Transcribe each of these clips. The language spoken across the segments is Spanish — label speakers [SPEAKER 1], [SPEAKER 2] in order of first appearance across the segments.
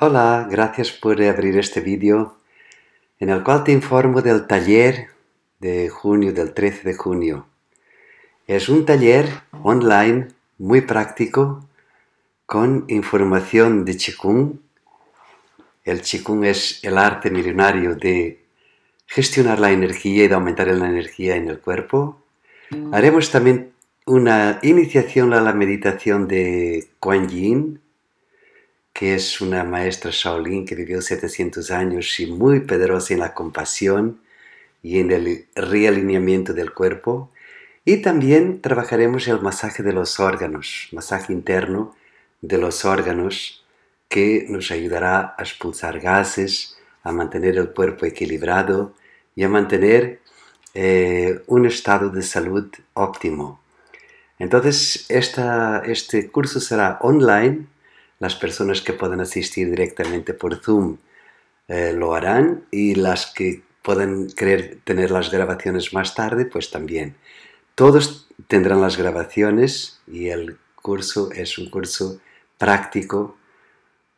[SPEAKER 1] Hola, gracias por abrir este vídeo en el cual te informo del taller de junio, del 13 de junio. Es un taller online muy práctico con información de Qigong. El Qigong es el arte milenario de gestionar la energía y de aumentar la energía en el cuerpo. Mm. Haremos también una iniciación a la meditación de Kuan Yin, que es una maestra Shaolin que vivió 700 años y muy poderosa en la compasión y en el realineamiento del cuerpo. Y también trabajaremos el masaje de los órganos, masaje interno de los órganos, que nos ayudará a expulsar gases, a mantener el cuerpo equilibrado y a mantener eh, un estado de salud óptimo. Entonces, este curso será online las personas que pueden asistir directamente por Zoom eh, lo harán y las que pueden querer tener las grabaciones más tarde, pues también. Todos tendrán las grabaciones y el curso es un curso práctico,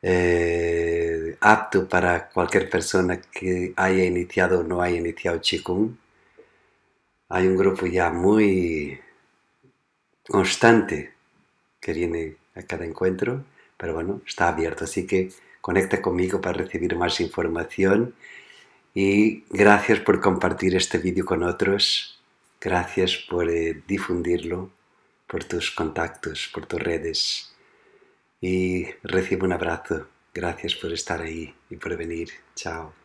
[SPEAKER 1] eh, apto para cualquier persona que haya iniciado o no haya iniciado Qigong. Hay un grupo ya muy constante que viene a cada encuentro pero bueno, está abierto, así que conecta conmigo para recibir más información y gracias por compartir este vídeo con otros, gracias por eh, difundirlo por tus contactos, por tus redes y recibo un abrazo. Gracias por estar ahí y por venir. Chao.